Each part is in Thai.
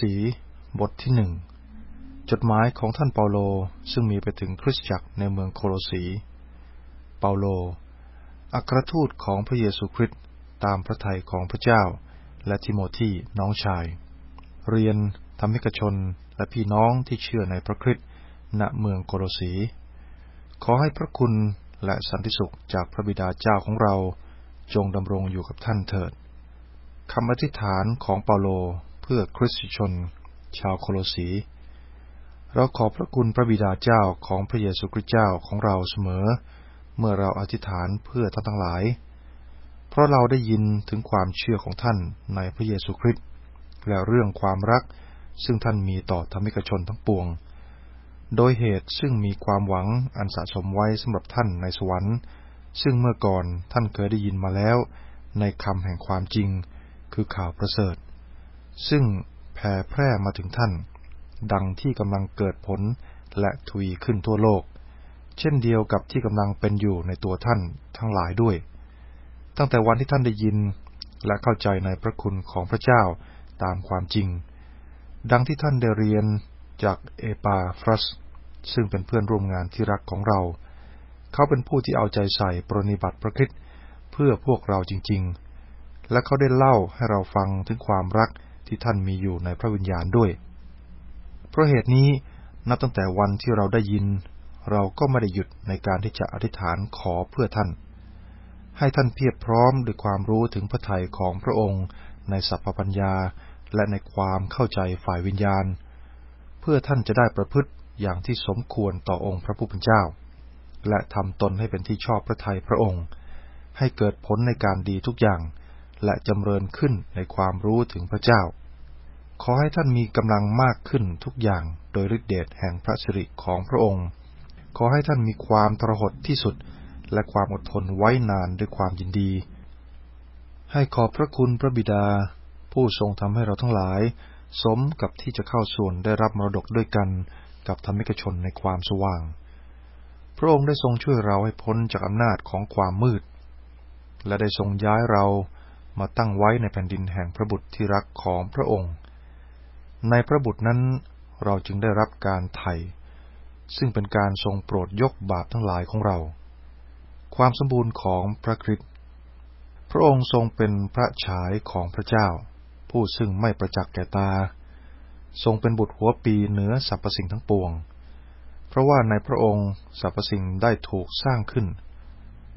สีบทที่หนึ่งจดหมายของท่านเปาโลซึ่งมีไปถึงคริสตจักรในเมืองโคโลสี เปาโล อัครทูตของพระเยซูคริสต์ตามพระทัยของพระเจ้าและทิโมธีน้องชาย เรียนธรรมิกชนและพี่น้องที่เชื่อในพระคริสต์ณเมืองโคโลสี ขอให้พระคุณและสันติสุขจากพระบิดาเจ้าของเราจงดำรงอยู่กับท่านเถิดคำอธิษฐานของเปาโลพื่อคริสตชนชาวโคโลสีเราขอบพระคุณพระบิดาเจ้าของพระเยซูคริสต์เจ้าของเราเสมอ เมื่อเราอธิษฐานเพื่อท่านทั้งหลาย เพราะเราได้ยินถึงความเชื่อของท่านในพระเยซูคริสต์และเรื่องความรักซึ่งท่านมีต่อธรรมิกชนทั้งปวง โดยเหตุซึ่งมีความหวังอันสะสมไว้สำหรับท่านในสวรรค์ ซึ่งเมื่อก่อนท่านเคยได้ยินมาแล้ว ในคำแห่งความจริง คือข่าวประเสริฐซึ่งแผ่แพร่มาถึงท่าน ดังที่กำลังเกิดผลและทวีขึ้นทั่วโลก เช่นเดียวกับที่กำลังเป็นอยู่ในตัวท่านทั้งหลายด้วย ตั้งแต่วันที่ท่านได้ยินและเข้าใจในพระคุณของพระเจ้าตามความจริงดังที่ท่านได้เรียนจากเอปาฟรัสซึ่งเป็นเพื่อนร่วมงานที่รักของเรา เขาเป็นผู้ที่เอาใจใส่ปรนิบัติพระคิดเพื่อพวกเราจริงๆ และเขาได้เล่าให้เราฟังถึงความรักที่ท่านมีอยู่ในพระวิญญาณด้วย เพราะเหตุนี้นับตั้งแต่วันที่เราได้ยิน เราก็ไม่ได้หยุดในการที่จะอธิษฐานขอเพื่อท่าน ให้ท่านเพียบพร้อมด้วยความรู้ถึงพระทัยของพระองค์ ในสัพพปัญญาและในความเข้าใจฝ่ายวิญญาณ เพื่อท่านจะได้ประพฤติอย่างที่สมควรต่อองค์พระผู้เป็นเจ้า และทำตนให้เป็นที่ชอบพระทัยพระองค์ ให้เกิดผลในการดีทุกอย่าง และจำเริญขึ้นในความรู้ถึงพระเจ้าขอให้ท่านมีกำลังมากขึ้นทุกอย่างโดยฤทธิเดชแห่งพระสิริของพระองค์ ขอให้ท่านมีความทรหดที่สุดและความอดทนไว้นานด้วยความยินดี ให้ขอบพระคุณพระบิดา ผู้ทรงทำให้เราทั้งหลาย สมกับที่จะเข้าส่วนได้รับมรดกด้วยกันกับธรรมิกชนในความสว่าง พระองค์ได้ทรงช่วยเราให้พ้นจากอำนาจของความมืด และได้ทรงย้ายเรามาตั้งไว้ในแผ่นดินแห่งพระบุตรที่รักของพระองค์ในพระบุตรนั้นเราจึงได้รับการไถ่ซึ่งเป็นการทรงโปรดยกบาปทั้งหลายของเรา ความสมบูรณ์ของพระคริสต์พระองค์ทรงเป็นพระฉายของพระเจ้า ผู้ซึ่งไม่ประจักษ์แก่ตา ทรงเป็นบุตรหัวปีเหนือสรรพสิ่งทั้งปวง เพราะว่าในพระองค์สรรพสิ่งได้ถูกสร้างขึ้น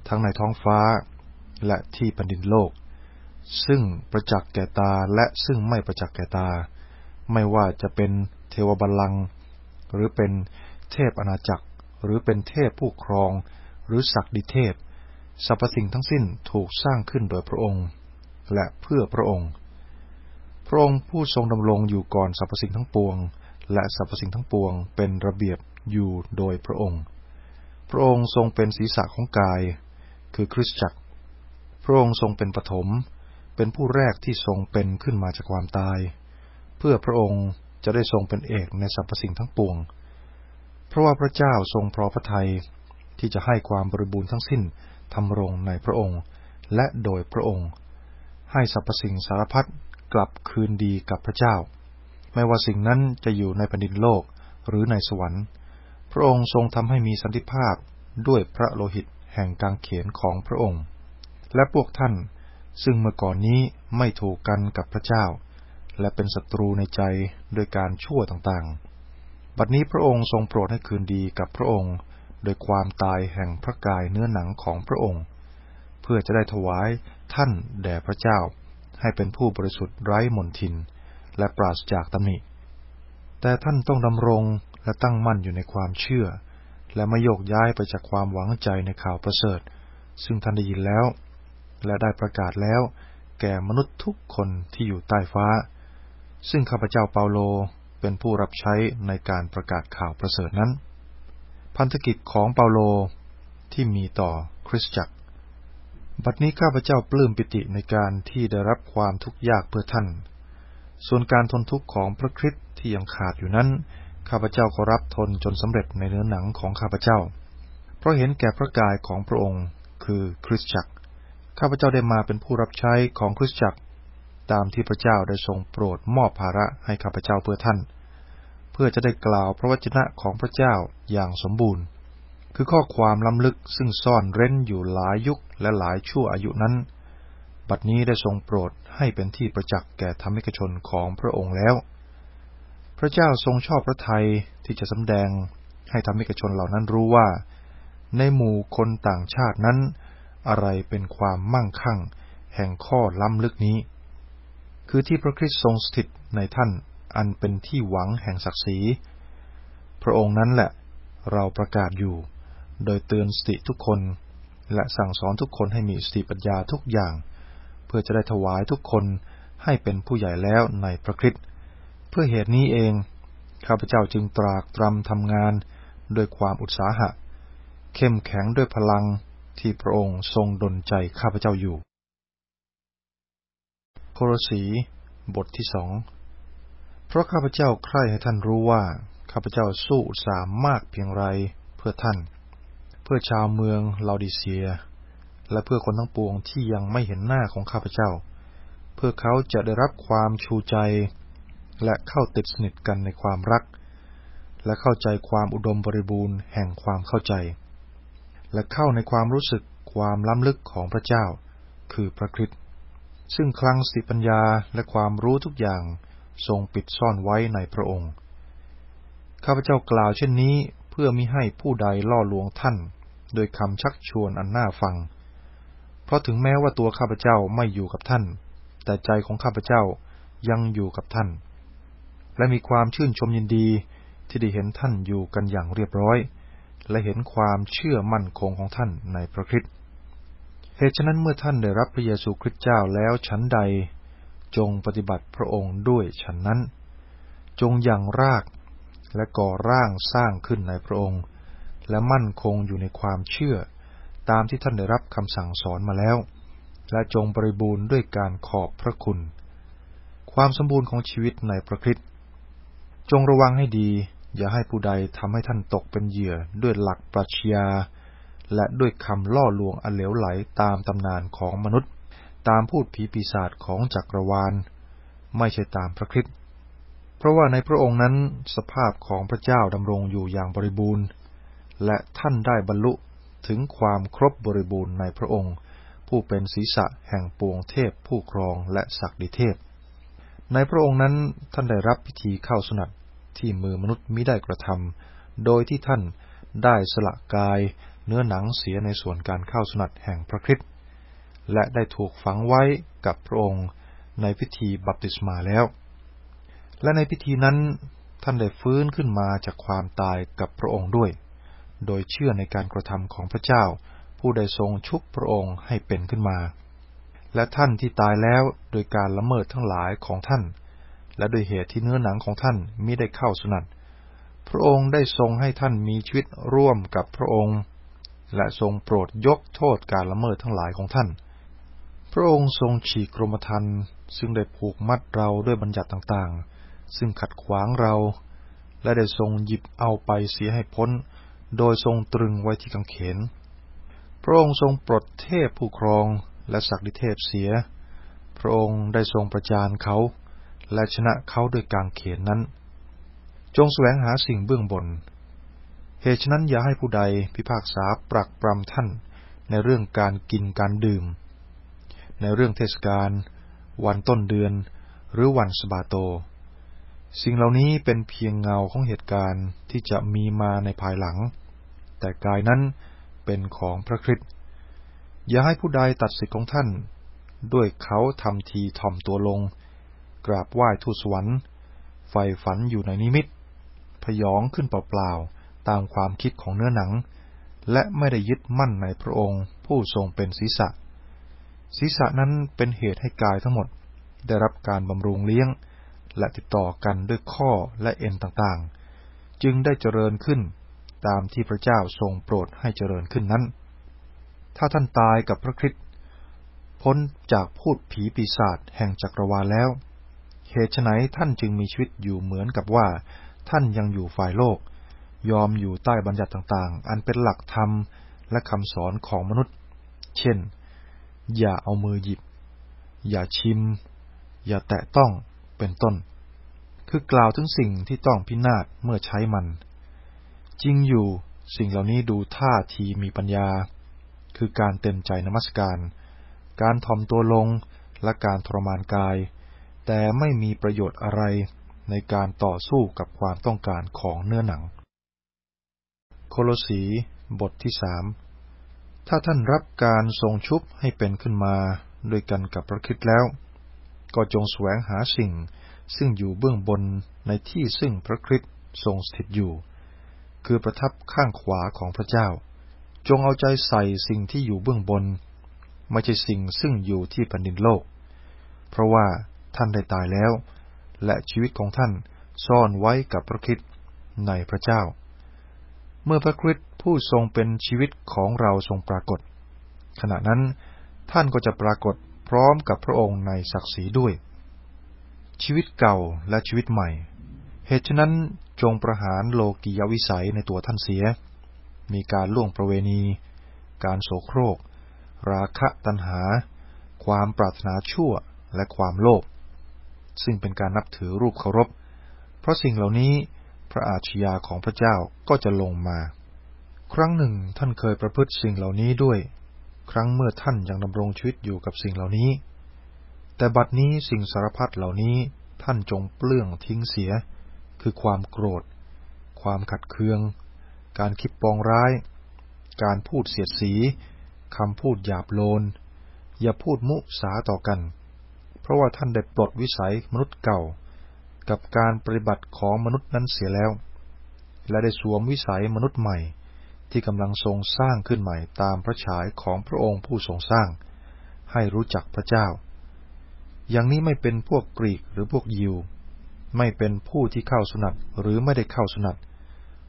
ทั้งในท้องฟ้าและที่แผ่นดินโลก ซึ่งประจักษ์แก่ตาและซึ่งไม่ประจักษ์แก่ตาไม่ว่าจะเป็นเทวบาลัง หรือเป็นเทพอาณาจักรหรือเป็นเทพผู้ครองหรือศักดิเทพ สรรพสิ่งทั้งสิ้นถูกสร้างขึ้นโดยพระองค์ และเพื่อพระองค์ พระองค์ผู้ทรงดำรงอยู่ก่อนสรรพสิ่งทั้งปวงและสรรพสิ่งทั้งปวงเป็นระเบียบอยู่โดยพระองค์ พระองค์ทรงเป็นศีรษะของกาย คือคริสตจักรพระองค์ทรงเป็นปฐมเป็นผู้แรกที่ทรงเป็นขึ้นมาจากความตายเพื่อพระองค์จะได้ทรงเป็นเอกในสรรพสิ่งทั้งปวง เพราะว่าพระเจ้าทรงพอพระทัยที่จะให้ความบริบูรณ์ทั้งสิ้นทำรงในพระองค์ และโดยพระองค์ ให้สรรพสิ่งสารพัดกลับคืนดีกับพระเจ้า ไม่ว่าสิ่งนั้นจะอยู่ในแผ่นดินโลกหรือในสวรรค์ พระองค์ทรงทำให้มีสันติภาพด้วยพระโลหิตแห่งกางเขนของพระองค์ และพวกท่านซึ่งเมื่อก่อนนี้ไม่ถูกกันกับพระเจ้าและเป็นศัตรูในใจโดยการชั่วต่างๆ บัดนี้พระองค์ทรงโปรดให้คืนดีกับพระองค์ โดยความตายแห่งพระกายเนื้อหนังของพระองค์ เพื่อจะได้ถวายท่านแด่พระเจ้า ให้เป็นผู้บริสุทธิ์ไร้มนทิน และปราศจากตำหนิ แต่ท่านต้องดำรงและตั้งมั่นอยู่ในความเชื่อ และไม่โยกย้ายไปจากความหวังใจในข่าวประเสริฐ ซึ่งท่านได้ยินแล้ว และได้ประกาศแล้ว แก่มนุษย์ทุกคนที่อยู่ใต้ฟ้าซึ่งข้าพเจ้าเปาโลเป็นผู้รับใช้ในการประกาศข่าวประเสริฐนั้น พันธกิจของเปาโลที่มีต่อ คริสตจักร บัดนี้ข้าพเจ้าปลื้มปิติในการที่ได้รับความทุกข์ยากเพื่อท่าน ส่วนการทนทุกข์ของพระคริสต์ที่ยังขาดอยู่นั้น ข้าพเจ้าก็รับทนจนสำเร็จในเนื้อหนังของข้าพเจ้า เพราะเห็นแก่พระกายของพระองค์คือ คริสตจักร ข้าพเจ้าได้มาเป็นผู้รับใช้ของคริสตจักรตามที่พระเจ้าได้ทรงโปรดมอบภาระให้ข้าพเจ้าเพื่อท่าน เพื่อจะได้กล่าวพระวจนะของพระเจ้าอย่างสมบูรณ์ คือข้อความล้ำลึกซึ่งซ่อนเร้นอยู่หลายยุคและหลายชั่วอายุนั้น บัดนี้ได้ทรงโปรดให้เป็นที่ประจักษ์แก่ธรรมิกชนของพระองค์แล้ว พระเจ้าทรงชอบพระไทยที่จะสำแดงให้ธรรมิกชนเหล่านั้นรู้ว่า ในหมู่คนต่างชาตินั้น อะไรเป็นความมั่งคั่งแห่งข้อล้ำลึกนี้คือที่พระคริสต์ทรงสถิตในท่านอันเป็นที่หวังแห่งศักดิ์ศรี พระองค์นั้นแหละเราประกาศอยู่ โดยเตือนสติทุกคน และสั่งสอนทุกคนให้มีสติปัญญาทุกอย่าง เพื่อจะได้ถวายทุกคนให้เป็นผู้ใหญ่แล้วในพระคริสต์เพื่อเหตุนี้เอง ข้าพเจ้าจึงตรากตรำทำงานด้วยความอุตสาหะ เข้มแข็งด้วยพลังที่พระองค์ทรงดลใจข้าพเจ้าอยู่ครสีบทที่สองเพราะข้าพเจ้าใคร่ให้ท่านรู้ว่า ข้าพเจ้าสู้สามมากเพียงไรเพื่อท่าน เพื่อชาวเมืองลาดิเซีย และเพื่อคนทั้งปวงที่ยังไม่เห็นหน้าของข้าพเจ้า เพื่อเขาจะได้รับความชูใจ และเข้าติดสนิทกันในความรัก และเข้าใจความอุดมบริบูรณ์แห่งความเข้าใจ และเข้าในความรู้สึกความล้ำลึกของพระเจ้า คือพระคริสต์ซึ่งคลังสติปัญญาและความรู้ทุกอย่างทรงปิดซ่อนไว้ในพระองค์ ข้าพเจ้ากล่าวเช่นนี้เพื่อมิให้ผู้ใดล่อลวงท่านโดยคำชักชวนอันน่าฟัง เพราะถึงแม้ว่าตัวข้าพเจ้าไม่อยู่กับท่าน แต่ใจของข้าพเจ้ายังอยู่กับท่าน และมีความชื่นชมยินดีที่ได้เห็นท่านอยู่กันอย่างเรียบร้อย และเห็นความเชื่อมั่นคงของท่านในพระคริสต์เหตุฉะนั้นเมื่อท่านได้รับพระเยซูคริสต์เจ้าแล้วชั้นใด จงปฏิบัติพระองค์ด้วยฉันนั้น จงอย่างรากและก่อร่างสร้างขึ้นในพระองค์และมั่นคงอยู่ในความเชื่อ ตามที่ท่านได้รับคำสั่งสอนมาแล้ว และจงบริบูรณ์ด้วยการขอบพระคุณ ความสมบูรณ์ของชีวิตในพระคริสต์จงระวังให้ดีอย่าให้ผู้ใดทำให้ท่านตกเป็นเหยื่อด้วยหลักปรัชญาและด้วยคำล่อลวงอันเหลวไหลตามตำนานของมนุษย์ ตามพูดผีปีศาจของจักรวาล ไม่ใช่ตามพระคริสต์เพราะว่าในพระองค์นั้นสภาพของพระเจ้าดำรงอยู่อย่างบริบูรณ์ และท่านได้บรรลุถึงความครบบริบูรณ์ในพระองค์ ผู้เป็นศีรษะแห่งปวงเทพ ผู้ครองและศักดิเทพในพระองค์นั้นท่านได้รับพิธีเข้าสนัดที่มือมนุษย์มิได้กระทำโดยที่ท่านได้สละกายเนื้อหนังเสียในส่วนการเข้าสนัดแห่งพระคริสต์ และได้ถูกฝังไว้กับพระองค์ในพิธีบัพติศมาแล้ว และในพิธีนั้นท่านได้ฟื้นขึ้นมาจากความตายกับพระองค์ด้วย โดยเชื่อในการกระทำของพระเจ้า ผู้ได้ทรงชุบพระองค์ให้เป็นขึ้นมา และท่านที่ตายแล้วโดยการละเมิดทั้งหลายของท่าน และโดยเหตุที่เนื้อหนังของท่านมิได้เข้าสนัดพระองค์ได้ทรงให้ท่านมีชีวิตร่วมกับพระองค์และทรงโปรดยกโทษการละเมิดทั้งหลายของท่าน พระองค์ทรงฉีกกรมธรรม์ซึ่งได้ผูกมัดเราด้วยบัญญัติต่างๆ ซึ่งขัดขวางเรา และได้ทรงหยิบเอาไปเสียให้พ้น โดยทรงตรึงไว้ที่กังเขน พระองค์ทรงปลดเทพผู้ครองและศักดิเทพเสีย พระองค์ได้ทรงประจานเขา และชนะเขาด้วยกางเขนนั้น จงแสวงหาสิ่งเบื้องบนเหตุฉะนั้นอย่าให้ผู้ใดพิพากษาปรักปรำท่านในเรื่องการกินการดื่ม ในเรื่องเทศกาลวันต้นเดือน หรือวันสบาโต สิ่งเหล่านี้เป็นเพียงเงาของเหตุการณ์ที่จะมีมาในภายหลัง แต่กายนั้นเป็นของพระคริสต์อย่าให้ผู้ใดตัดสิทธิของท่าน ด้วยเขาทำทีถ่อมตัวลง กราบไหว้ทูตสวรรค์ไฟฝันอยู่ในนิมิตพยองขึ้นเปล่าาตามความคิดของเนื้อหนัง และไม่ได้ยึดมั่นในพระองค์ผู้ทรงเป็นศีรษะ ศีรษะนั้นเป็นเหตุให้กายทั้งหมด ได้รับการบำรุงเลี้ยง และติดต่อกันด้วยข้อและเอ็นต่างๆ จึงได้เจริญขึ้นตามที่พระเจ้าทรงโปรดให้เจริญขึ้นนั้น ถ้าท่านตายกับพระคริสต์พ้นจากพูดผีปีศาจแห่งจักรวาลแล้วเหตุไฉนท่านจึงมีชีวิตอยู่เหมือนกับว่า ท่านยังอยู่ฝ่ายโลกยอมอยู่ใต้บัญญัติต่างๆ อันเป็นหลักธรรมและคำสอนของมนุษย์ เช่น อย่าเอามือหยิบ อย่าชิม อย่าแตะต้องเป็นต้น คือกล่าวถึงสิ่งที่ต้องพินาศเมื่อใช้มัน จริงอยู่สิ่งเหล่านี้ดูท่าทีมีปัญญา คือการเต็มใจนมัสการ การทอมตัวลง และการทรมานกาย แต่ไม่มีประโยชน์อะไรในการต่อสู้กับความต้องการของเนื้อหนังโคโลสี บทที่สามถ้าท่านรับการทรงชุบให้เป็นขึ้นมาด้วยกันกับพระคิดแล้ว ก็จงแสวงหาสิ่งซึ่งอยู่เบื้องบนในที่ซึ่งพระคริสต์ทรงสถิตอยู่ คือประทับข้างขวาของพระเจ้า จงเอาใจใส่สิ่งที่อยู่เบื้องบนไม่ใช่สิ่งซึ่งอยู่ที่แผ่นดินโลก เพราะว่าท่านได้ตายแล้ว และชีวิตของท่านซ่อนไว้กับพระคิดในพระเจ้าเมื่อพระคริสต์ผู้ทรงเป็นชีวิตของเราทรงปรากฏ ขณะนั้นท่านก็จะปรากฏพร้อมกับพระองค์ในศักดิ์ศรีด้วย ชีวิตเก่าและชีวิตใหม่ เหตุฉะนั้นจงประหารโลกียวิสัยในตัวท่านเสีย มีการล่วงประเวณี การโสโครกราคะตัณหา ความปรารถนาชั่วและความโลภซึ่งเป็นการนับถือรูปเคารพ เพราะสิ่งเหล่านี้พระอาชญาของพระเจ้าก็จะลงมา ครั้งหนึ่งท่านเคยประพฤติสิ่งเหล่านี้ด้วย ครั้งเมื่อท่านยังดำรงชีวิตอยู่กับสิ่งเหล่านี้ แต่บัดนี้สิ่งสารพัดเหล่านี้ท่านจงเปลื้องทิ้งเสีย คือความโกรธ ความขัดเคือง การคิดปองร้าย การพูดเสียดสี คำพูดหยาบโลน อย่าพูดมุสาต่อกัน เพราะว่าท่านได้ปลดวิสัยมนุษย์เก่ากับการปฏิบัติของมนุษย์นั้นเสียแล้ว และได้สวมวิสัยมนุษย์ใหม่ ที่กำลังทรงสร้างขึ้นใหม่ตามพระฉายของพระองค์ผู้ทรงสร้าง ให้รู้จักพระเจ้า อย่างนี้ไม่เป็นพวกกรีกหรือพวกยิว ไม่เป็นผู้ที่เข้าสุนัตหรือไม่ได้เข้าสุนัต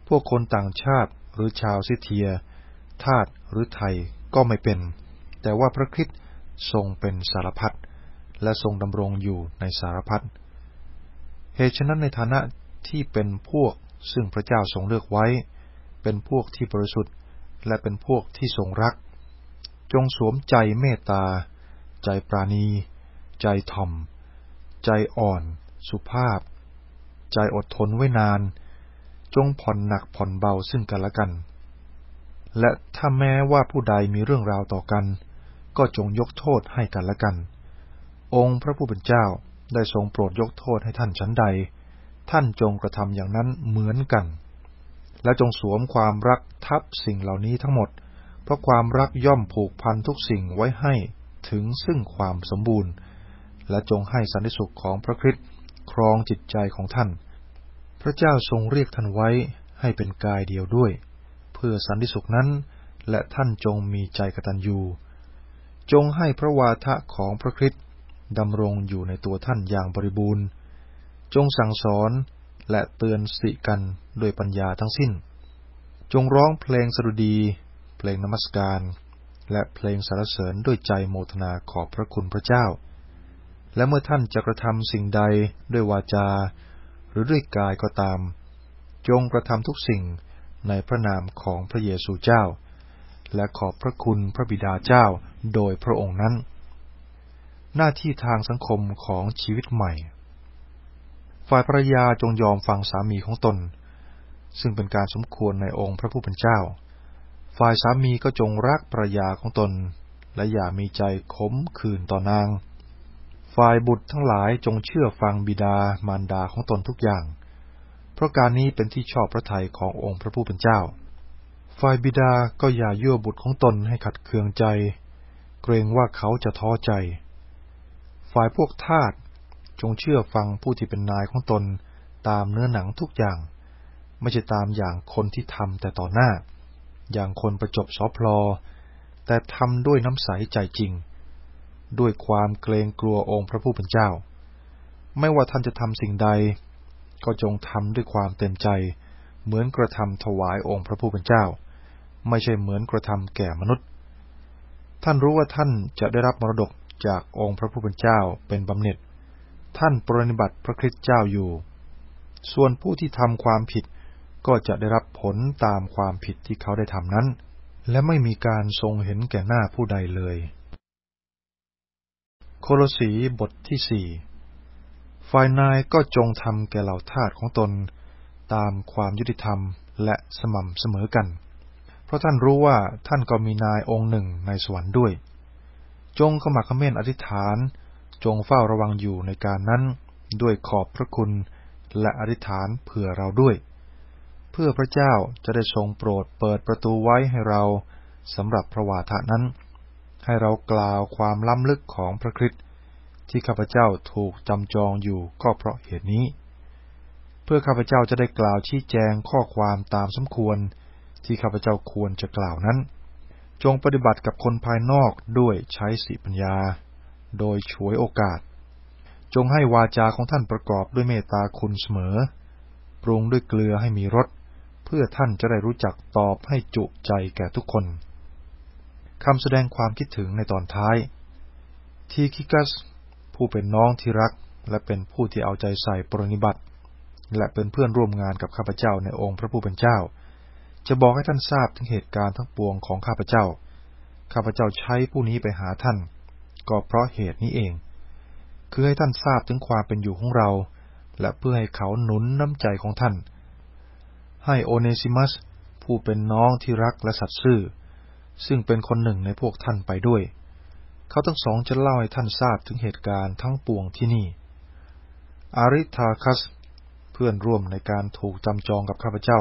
พวกคนต่างชาติหรือชาวซิเทีย ทาตหรือไทยก็ไม่เป็น แต่ว่าพระคริสต์ทรงเป็นสารพัดและทรงดำรงอยู่ในสารพัดเหตุฉะนั้นในฐานะที่เป็นพวกซึ่งพระเจ้าทรงเลือกไว้ เป็นพวกที่บริสุทธิ์และเป็นพวกที่ทรงรัก จงสวมใจเมตตา ใจปราณี ใจถ่อม ใจอ่อน สุภาพ ใจอดทนไว้นาน จงผ่อนหนักผ่อนเบาซึ่งกันและกัน และถ้าแม้ว่าผู้ใดมีเรื่องราวต่อกัน ก็จงยกโทษให้กันและกัน องค์พระผู้เป็นเจ้าได้ทรงโปรดยกโทษให้ท่านชั้นใด ท่านจงกระทำอย่างนั้นเหมือนกัน และจงสวมความรักทับสิ่งเหล่านี้ทั้งหมด เพราะความรักย่อมผูกพันทุกสิ่งไว้ให้ถึงซึ่งความสมบูรณ์ และจงให้สันติสุขของพระคริสต์ครองจิตใจของท่าน พระเจ้าทรงเรียกท่านไว้ให้เป็นกายเดียวด้วย เพื่อสันติสุขนั้น และท่านจงมีใจกตัญญูจงให้พระวาทะของพระคริสต์ดำรงอยู่ในตัวท่านอย่างบริบูรณ์ จงสั่งสอนและเตือนสิกันด้วยปัญญาทั้งสิ้น จงร้องเพลงสดุดีเพลงนมัสการ และเพลงสรรเสริญด้วยใจโมทนาขอบพระคุณพระเจ้า และเมื่อท่านจะกระทำสิ่งใดด้วยวาจา หรือด้วยกายก็ตาม จงกระทำทุกสิ่งในพระนามของพระเยซูเจ้า และขอบพระคุณพระบิดาเจ้าโดยพระองค์นั้นหน้าที่ทางสังคมของชีวิตใหม่ ฝ่ายภรรยาจงยอมฟังสามีของตน ซึ่งเป็นการสมควรในองค์พระผู้เป็นเจ้า ฝ่ายสามีก็จงรักภรรยาของตน และอย่ามีใจขมขื่นต่อนาง ฝ่ายบุตรทั้งหลายจงเชื่อฟังบิดามารดาของตนทุกอย่าง เพราะการนี้เป็นที่ชอบพระทัยขององค์พระผู้เป็นเจ้า ฝ่ายบิดาก็อย่ายั่วบุตรของตนให้ขัดเคืองใจ เกรงว่าเขาจะท้อใจฝ่ายพวกทาสจงเชื่อฟังผู้ที่เป็นนายของตนตามเนื้อหนังทุกอย่าง ไม่ใช่ตามอย่างคนที่ทำแต่ต่อหน้า อย่างคนประจบ สอพลอ แต่ทำด้วยน้ำใสใจจริง ด้วยความเกรงกลัวองค์พระผู้เป็นเจ้า ไม่ว่าท่านจะทำสิ่งใด ก็จงทำด้วยความเต็มใจ เหมือนกระทำถวายองค์พระผู้เป็นเจ้า ไม่ใช่เหมือนกระทำแก่มนุษย์ ท่านรู้ว่าท่านจะได้รับมรดกจากองค์พระผู้เป็นเจ้าเป็นบำเหน็จ ท่านปรนิบัติพระคริสต์เจ้าอยู่ ส่วนผู้ที่ทำความผิดก็จะได้รับผลตามความผิดที่เขาได้ทำนั้น และไม่มีการทรงเห็นแก่หน้าผู้ใดเลย โคโลสีบทที่สี่ฝ่ายนายก็จงทำแก่เหล่าทาสของตน ตามความยุติธรรมและสม่ำเสมอกัน เพราะท่านรู้ว่าท่านก็มีนายองค์หนึ่งในสวรรค์ด้วยจงขมักขม้นอธิษฐานจงเฝ้าระวังอยู่ในการนั้นด้วยขอบพระคุณและอธิษฐานเผื่อเราด้วย เพื่อพระเจ้าจะได้ทรงโปรดเปิดประตูไว้ให้เราสำหรับพระวาทะนั้น ให้เรากล่าวความล้ำลึกของพระคริสต์ที่ข้าพเจ้าถูกจำจองอยู่ก็เพราะเหตุนี้ เพื่อข้าพเจ้าจะได้กล่าวชี้แจงข้อความตามสมควร ที่ข้าพเจ้าควรจะกล่าวนั้นจงปฏิบัติกับคนภายนอกด้วยใช้สิปัญญา โดยฉวยโอกาส จงให้วาจาของท่านประกอบด้วยเมตตาคุณเสมอ ปรุงด้วยเกลือให้มีรส เพื่อท่านจะได้รู้จักตอบให้จุใจแก่ทุกคน คำแสดงความคิดถึงในตอนท้าย ทีคิกัสผู้เป็นน้องที่รักและเป็นผู้ที่เอาใจใส่ปรนิบัติ และเป็นเพื่อนร่วมงานกับข้าพเจ้าในองค์พระผู้เป็นเจ้าจะบอกให้ท่านทราบถึงเหตุการณ์ทั้งปวงของข้าพเจ้า ข้าพเจ้าใช้ผู้นี้ไปหาท่าน ก็เพราะเหตุนี้เอง คือให้ท่านทราบถึงความเป็นอยู่ของเรา และเพื่อให้เขาหนุนน้ำใจของท่าน ให้โอเนซิมัส ผู้เป็นน้องที่รักและสัตย์ซื่อ ซึ่งเป็นคนหนึ่งในพวกท่านไปด้วย เขาทั้งสองจะเล่าให้ท่านทราบถึงเหตุการณ์ทั้งปวงที่นี่อาริทาคัส เพื่อนร่วมในการถูกจำจองกับข้าพเจ้า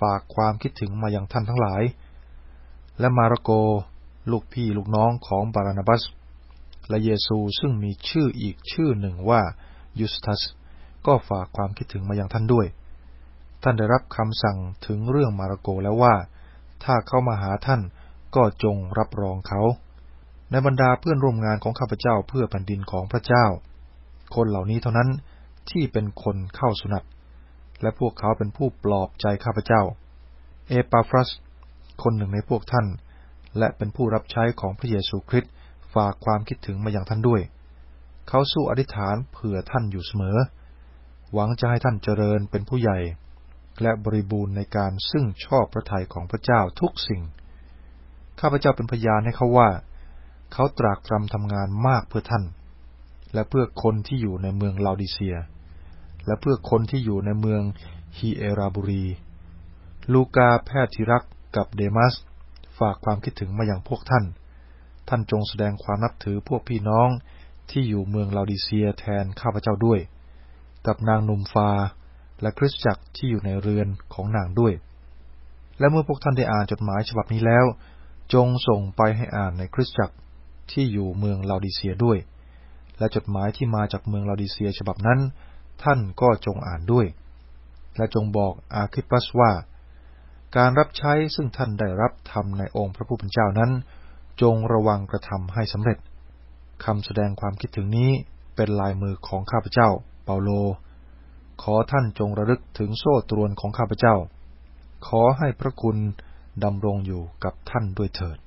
ฝากความคิดถึงมาอย่างท่านทั้งหลาย และมาระโก ลูกพี่ลูกน้องของบารานาบัส และเยซู ซึ่งมีชื่ออีกชื่อหนึ่งว่ายูสตัส ก็ฝากความคิดถึงมาอย่างท่านด้วย ท่านได้รับคำสั่งถึงเรื่องมาระโกแล้วว่า ถ้าเข้ามาหาท่าน ก็จงรับรองเขา ในบรรดาเพื่อนร่วมงานของข้าพเจ้าเพื่อแผ่นดินของพระเจ้า คนเหล่านี้เท่านั้นที่เป็นคนเข้าสุนัตและพวกเขาเป็นผู้ปลอบใจข้าพเจ้า เอปาฟรัสคนหนึ่งในพวกท่าน และเป็นผู้รับใช้ของพระเยซูคริสต์ฝากความคิดถึงมาอย่างท่านด้วย เขาสู้อธิษฐานเผื่อท่านอยู่เสมอ หวังจะให้ท่านเจริญเป็นผู้ใหญ่ และบริบูรณ์ในการซึ่งชอบพระทัยของพระเจ้าทุกสิ่ง ข้าพเจ้าเป็นพยานให้เขาว่า เขาตรากตรำทำงานมากเพื่อท่าน และเพื่อคนที่อยู่ในเมืองลาวดิเซียและเพื่อคนที่อยู่ในเมืองฮีเอราบุรี ลูกาแพทย์ทิรักกับเดมัส ฝากความคิดถึงมาอย่างพวกท่าน ท่านจงแสดงความนับถือพวกพี่น้องที่อยู่เมืองลาดิเซียแทนข้าพเจ้าด้วย กับนางนุมฟาและคริสตจักรที่อยู่ในเรือนของนางด้วย และเมื่อพวกท่านได้อ่านจดหมายฉบับนี้แล้ว จงส่งไปให้อ่านในคริสตจักรที่อยู่เมืองลาดิเซียด้วย และจดหมายที่มาจากเมืองลาดิเซียฉบับนั้นท่านก็จงอ่านด้วย และจงบอกอาคิปัสว่า การรับใช้ซึ่งท่านได้รับทำในองค์พระผู้เป็นเจ้านั้น จงระวังกระทำให้สำเร็จคำแสดงความคิดถึงนี้เป็นลายมือของข้าพเจ้าเปาโล ขอท่านจงระลึกถึงโซ่ตรวนของข้าพเจ้า ขอให้พระคุณดำรงอยู่กับท่านด้วยเถิด